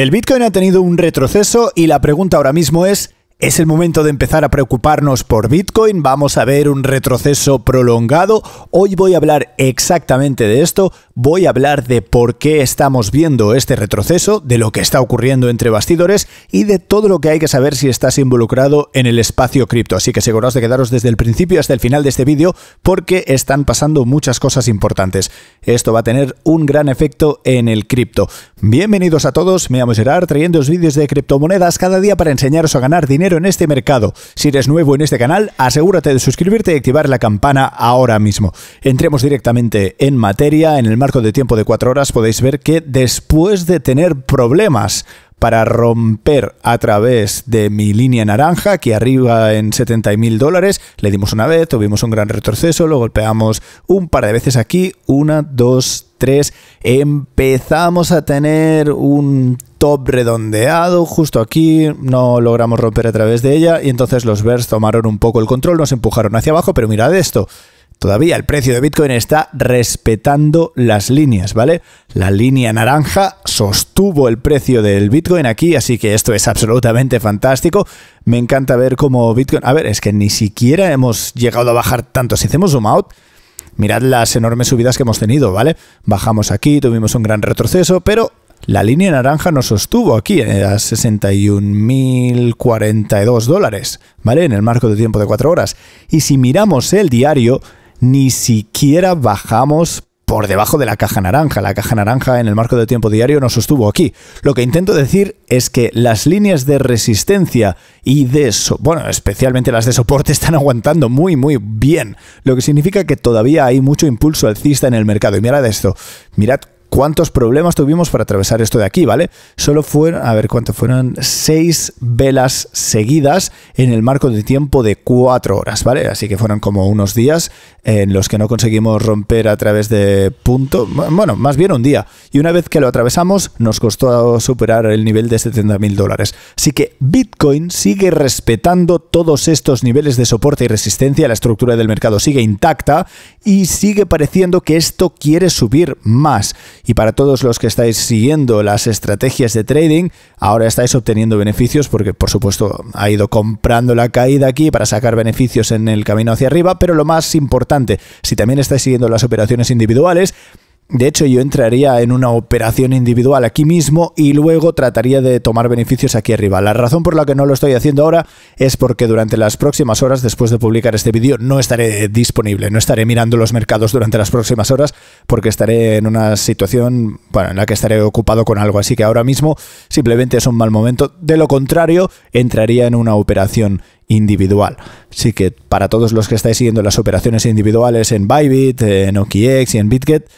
El Bitcoin ha tenido un retroceso y la pregunta ahora mismo es es el momento de empezar a preocuparnos por Bitcoin, vamos a ver un retroceso prolongado, hoy voy a hablar exactamente de esto, voy a hablar de por qué estamos viendo este retroceso, de lo que está ocurriendo entre bastidores y de todo lo que hay que saber si estás involucrado en el espacio cripto, así que aseguraos de quedaros desde el principio hasta el final de este vídeo porque están pasando muchas cosas importantes. Esto va a tener un gran efecto en el cripto. Bienvenidos a todos, me llamo Gerard, trayendo vídeos de criptomonedas cada día para enseñaros a ganar dinero en este mercado. Si eres nuevo en este canal, asegúrate de suscribirte y activar la campana ahora mismo. Entremos directamente en materia. En el marco de tiempo de cuatro horas podéis ver que después de tener problemas para romper a través de mi línea naranja, que arriba en 70.000 mil dólares, le dimos una vez, tuvimos un gran retroceso, lo golpeamos un par de veces aquí, una, dos, tres, empezamos a tener un top redondeado justo aquí, no logramos romper a través de ella y entonces los Bears tomaron un poco el control, nos empujaron hacia abajo, pero mirad esto, todavía el precio de Bitcoin está respetando las líneas, ¿vale? La línea naranja sostuvo el precio del Bitcoin aquí, así que esto es absolutamente fantástico. Me encanta ver cómo Bitcoin... A ver, es que ni siquiera hemos llegado a bajar tanto. Si hacemos zoom out, mirad las enormes subidas que hemos tenido, ¿vale? Bajamos aquí, tuvimos un gran retroceso, pero la línea naranja nos sostuvo aquí eh, a 61.042 dólares, ¿vale? En el marco de tiempo de cuatro horas. Y si miramos el diario, ni siquiera bajamos por debajo de la caja naranja. La caja naranja en el marco de tiempo diario nos sostuvo aquí. Lo que intento decir es que las líneas de resistencia y de, eso bueno, especialmente las de soporte están aguantando muy, muy bien. Lo que significa que todavía hay mucho impulso alcista en el mercado. Y mirad esto, mirad cuántos problemas tuvimos para atravesar esto de aquí, ¿vale? Solo fueron, a ver cuánto fueron, seis velas seguidas en el marco de tiempo de cuatro horas, ¿vale? Así que fueron como unos días en los que no conseguimos romper a través de punto, bueno, más bien un día. Y una vez que lo atravesamos, nos costó superar el nivel de 70 mil dólares. Así que Bitcoin sigue respetando todos estos niveles de soporte y resistencia, la estructura del mercado sigue intacta y sigue pareciendo que esto quiere subir más y para todos los que estáis siguiendo las estrategias de trading, ahora estáis obteniendo beneficios porque por supuesto ha ido comprando la caída aquí para sacar beneficios en el camino hacia arriba, pero lo más importante, si también estáis siguiendo las operaciones individuales, de hecho, yo entraría en una operación individual aquí mismo y luego trataría de tomar beneficios aquí arriba. La razón por la que no lo estoy haciendo ahora es porque durante las próximas horas, después de publicar este vídeo, no estaré disponible, no estaré mirando los mercados durante las próximas horas porque estaré en una situación bueno, en la que estaré ocupado con algo. Así que ahora mismo simplemente es un mal momento. De lo contrario, entraría en una operación individual. Así que para todos los que estáis siguiendo las operaciones individuales en Bybit, en OKX y en BitGet,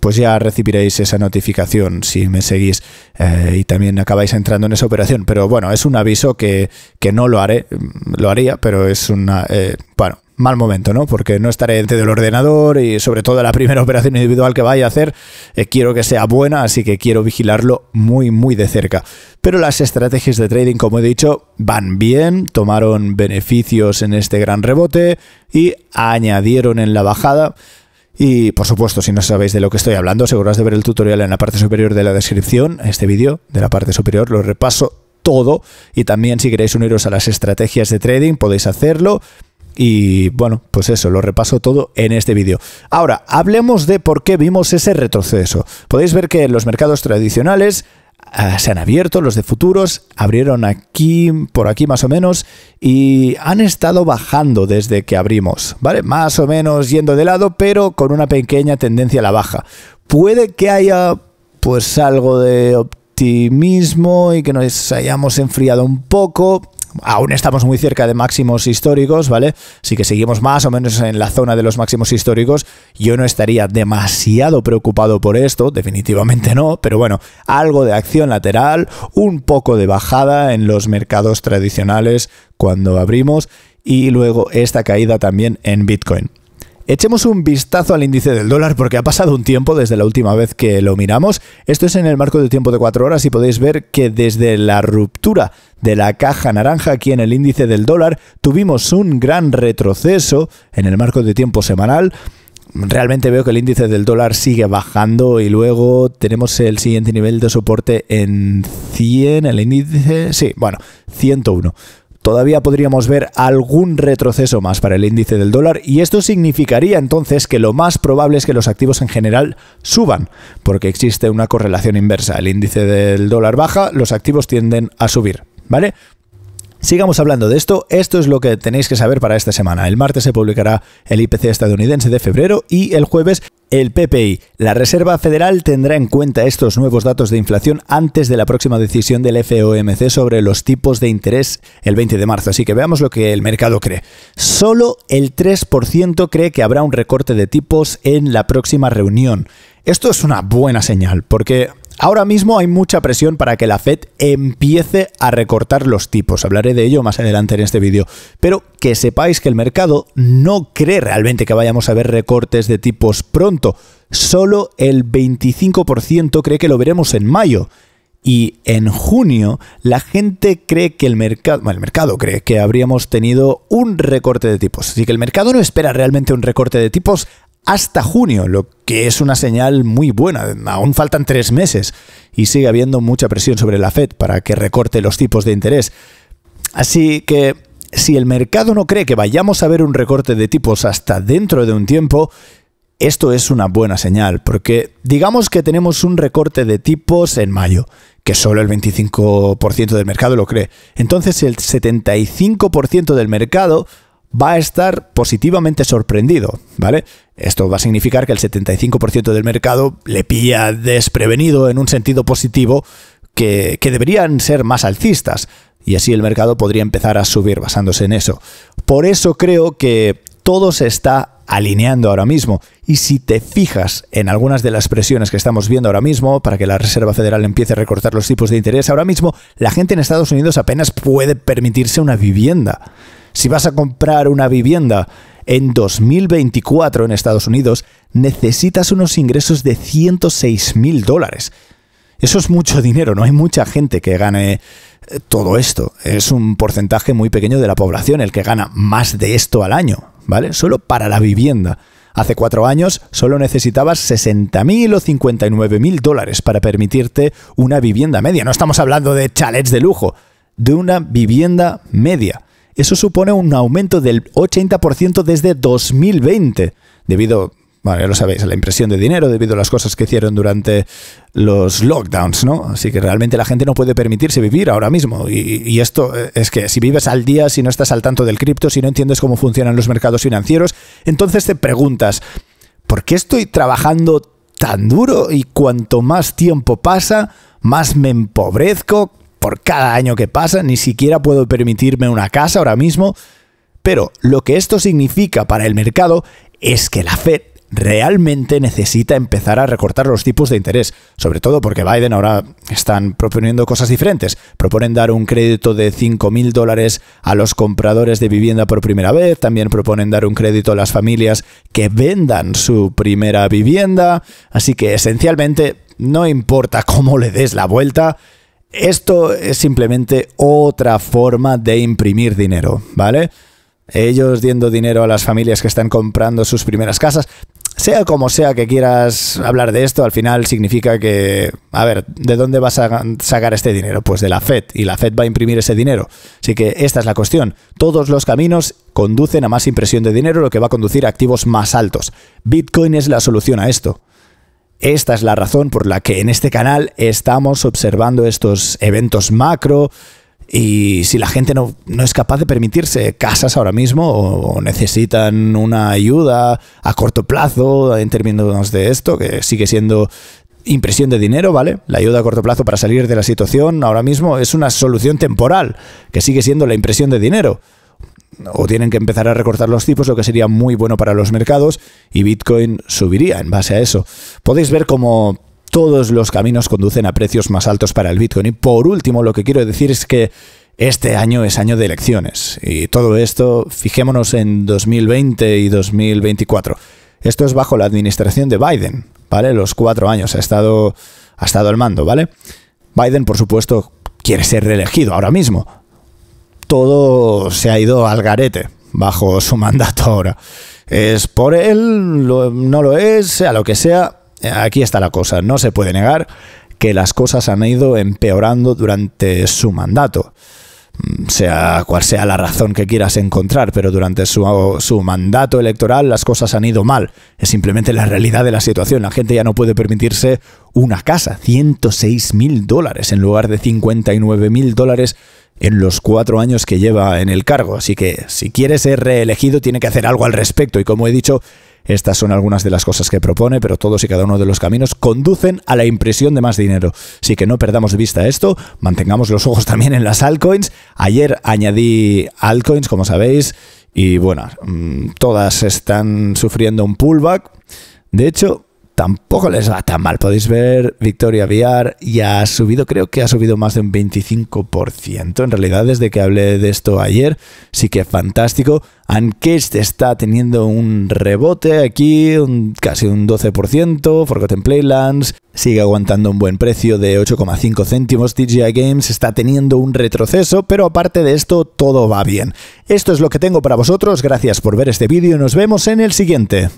pues ya recibiréis esa notificación si me seguís eh, y también acabáis entrando en esa operación. Pero bueno, es un aviso que, no lo haré, lo haría, pero es un eh, bueno, mal momento, ¿no? Porque no estaré dentro del ordenador y sobre todo la primera operación individual que vaya a hacer, eh, quiero que sea buena, así que quiero vigilarlo muy, muy de cerca. Pero las estrategias de trading, como he dicho, van bien, tomaron beneficios en este gran rebote y añadieron en la bajada. Y por supuesto, si no sabéis de lo que estoy hablando, segurás de ver el tutorial en la parte superior de la descripción, este vídeo de la parte superior, lo repaso todo y también si queréis uniros a las estrategias de trading podéis hacerlo. Y bueno, pues eso, lo repaso todo en este vídeo. Ahora, hablemos de por qué vimos ese retroceso. Podéis ver que en los mercados tradicionales Ah, se han abierto, los de futuros, abrieron aquí, por aquí más o menos, y han estado bajando desde que abrimos, ¿vale? Más o menos yendo de lado, pero con una pequeña tendencia a la baja. Puede que haya pues algo de optimismo y que nos hayamos enfriado un poco, aún estamos muy cerca de máximos históricos, ¿vale? Sí que seguimos más o menos en la zona de los máximos históricos. Yo no estaría demasiado preocupado por esto, definitivamente no, pero bueno, algo de acción lateral, un poco de bajada en los mercados tradicionales cuando abrimos y luego esta caída también en Bitcoin. Echemos un vistazo al índice del dólar porque ha pasado un tiempo desde la última vez que lo miramos. Esto es en el marco de tiempo de 4 horas y podéis ver que desde la ruptura de la caja naranja aquí en el índice del dólar tuvimos un gran retroceso en el marco de tiempo semanal realmente veo que el índice del dólar sigue bajando y luego tenemos el siguiente nivel de soporte en 100, el índice, sí, bueno, 101 todavía podríamos ver algún retroceso más para el índice del dólar y esto significaría entonces que lo más probable es que los activos en general suban, porque existe una correlación inversa. El índice del dólar baja, los activos tienden a subir. ¿Vale? Sigamos hablando de esto. Esto es lo que tenéis que saber para esta semana. El martes se publicará el IPC estadounidense de febrero y el jueves el PPI. La Reserva Federal tendrá en cuenta estos nuevos datos de inflación antes de la próxima decisión del FOMC sobre los tipos de interés el 20 de marzo. Así que veamos lo que el mercado cree. Solo el 3% cree que habrá un recorte de tipos en la próxima reunión. Esto es una buena señal porque Ahora mismo hay mucha presión para que la Fed empiece a recortar los tipos. Hablaré de ello más adelante en este vídeo. Pero que sepáis que el mercado no cree realmente que vayamos a ver recortes de tipos pronto. Solo el 25% cree que lo veremos en mayo. Y en junio la gente cree que el mercado, bueno, el mercado cree que habríamos tenido un recorte de tipos. Así que el mercado no espera realmente un recorte de tipos hasta junio, lo que es una señal muy buena. Aún faltan tres meses y sigue habiendo mucha presión sobre la Fed para que recorte los tipos de interés. Así que si el mercado no cree que vayamos a ver un recorte de tipos hasta dentro de un tiempo, esto es una buena señal, porque digamos que tenemos un recorte de tipos en mayo, que solo el 25% del mercado lo cree. Entonces el 75% del mercado va a estar positivamente sorprendido, ¿vale? Esto va a significar que el 75% del mercado le pilla desprevenido en un sentido positivo que, que deberían ser más alcistas y así el mercado podría empezar a subir basándose en eso. Por eso creo que todo se está alineando ahora mismo y si te fijas en algunas de las presiones que estamos viendo ahora mismo para que la Reserva Federal empiece a recortar los tipos de interés, ahora mismo la gente en Estados Unidos apenas puede permitirse una vivienda. Si vas a comprar una vivienda en 2024 en Estados Unidos, necesitas unos ingresos de 106 mil dólares. Eso es mucho dinero, no hay mucha gente que gane eh, todo esto. Es un porcentaje muy pequeño de la población el que gana más de esto al año, ¿vale? Solo para la vivienda. Hace cuatro años solo necesitabas 60.000 o 59.000 dólares para permitirte una vivienda media. No estamos hablando de chalets de lujo, de una vivienda media. Eso supone un aumento del 80% desde 2020, debido, bueno, ya lo sabéis, a la impresión de dinero, debido a las cosas que hicieron durante los lockdowns, ¿no? Así que realmente la gente no puede permitirse vivir ahora mismo. Y, esto eh, es que si vives al día, si no estás al tanto del cripto, si no entiendes cómo funcionan los mercados financieros, entonces te preguntas, ¿por qué estoy trabajando tan duro y cuanto más tiempo pasa, más me empobrezco, por cada año que pasa, ni siquiera puedo permitirme una casa ahora mismo, pero lo que esto significa para el mercado es que la Fed realmente necesita empezar a recortar los tipos de interés, sobre todo porque Biden ahora están proponiendo cosas diferentes. Proponen dar un crédito de 5.000 dólares a los compradores de vivienda por primera vez, también proponen dar un crédito a las familias que vendan su primera vivienda, así que esencialmente no importa cómo le des la vuelta, esto es simplemente otra forma de imprimir dinero, ¿vale? Ellos dando dinero a las familias que están comprando sus primeras casas. Sea como sea que quieras hablar de esto, al final significa que, a ver, ¿de dónde vas a sacar este dinero? Pues de la Fed, y la Fed va a imprimir ese dinero. Así que esta es la cuestión. Todos los caminos conducen a más impresión de dinero, lo que va a conducir a activos más altos. Bitcoin es la solución a esto. Esta es la razón por la que en este canal estamos observando estos eventos macro, y si la gente no, es capaz de permitirse casas ahora mismo o, necesitan una ayuda a corto plazo en términos de esto, que sigue siendo impresión de dinero, ¿vale? La ayuda a corto plazo para salir de la situación ahora mismo es una solución temporal, que sigue siendo la impresión de dinero o tienen que empezar a recortar los tipos, lo que sería muy bueno para los mercados y Bitcoin subiría en base a eso. Podéis ver cómo todos los caminos conducen a precios más altos para el Bitcoin. Y por último, lo que quiero decir es que este año es año de elecciones y todo esto, fijémonos en 2020 y 2024. Esto es bajo la administración de Biden, ¿vale? Los cuatro años ha estado, ha estado al mando, ¿vale? Biden, por supuesto, quiere ser reelegido ahora mismo, todo se ha ido al garete bajo su mandato ahora. ¿Es por él? ¿No lo es? Sea lo que sea, aquí está la cosa. No se puede negar que las cosas han ido empeorando durante su mandato. Mm, sea cual sea la razón que quieras encontrar, pero durante su, su mandato electoral las cosas han ido mal. Es simplemente la realidad de la situación. La gente ya no puede permitirse una casa. 106 mil dólares en lugar de 59 mil dólares en los cuatro años que lleva en el cargo. Así que si quiere ser reelegido tiene que hacer algo al respecto. Y como he dicho, estas son algunas de las cosas que propone, pero todos y cada uno de los caminos conducen a la impresión de más dinero. Así que no perdamos vista esto, mantengamos los ojos también en las altcoins. Ayer añadí altcoins, como sabéis, y bueno, mm, todas están sufriendo un pullback. De hecho, tampoco les va tan mal. Podéis ver, Victoria VR ya ha subido, creo que ha subido más de un 25%. En realidad, desde que hablé de esto ayer, sí que fantástico. Ankest está teniendo un rebote aquí, casi un 12%. Forgotten Playlands sigue aguantando un buen precio de 8,5 céntimos. DJI Games está teniendo un retroceso, pero aparte de esto, todo va bien. Esto es lo que tengo para vosotros. Gracias por ver este vídeo y nos vemos en el siguiente.